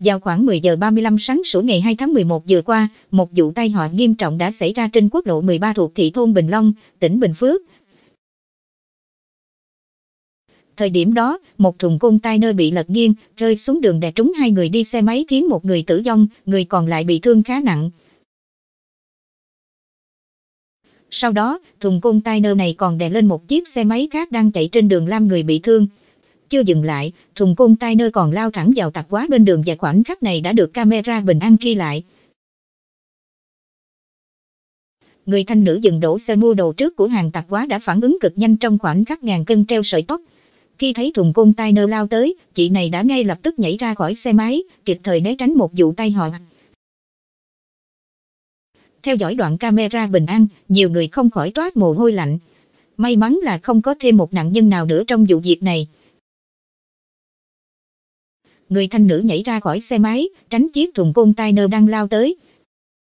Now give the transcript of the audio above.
Vào khoảng 10 giờ 35 sáng sủa ngày 2 tháng 11 vừa qua, một vụ tai họa nghiêm trọng đã xảy ra trên quốc lộ 13 thuộc thị thôn Bình Long, tỉnh Bình Phước. Thời điểm đó, một thùng côn tay nơi bị lật nghiêng, rơi xuống đường đè trúng hai người đi xe máy khiến một người tử vong, người còn lại bị thương khá nặng. Sau đó, thùng côn tay nơ này còn đè lên một chiếc xe máy khác đang chạy trên đường làm người bị thương. Chưa dừng lại, thùng côn tay nơi còn lao thẳng vào tạp quá bên đường và khoảnh khắc này đã được camera bình an ghi lại. Người thanh nữ dừng đổ xe mua đồ trước của hàng tạp quá đã phản ứng cực nhanh trong khoảnh khắc ngàn cân treo sợi tóc. Khi thấy thùng côn tay nơ lao tới, chị này đã ngay lập tức nhảy ra khỏi xe máy, kịp thời né tránh một vụ tai họa. Theo dõi đoạn camera bình an, nhiều người không khỏi toát mồ hôi lạnh. May mắn là không có thêm một nạn nhân nào nữa trong vụ việc này người thanh nữ nhảy ra khỏi xe máy, tránh chiếc thùng container đang lao tới,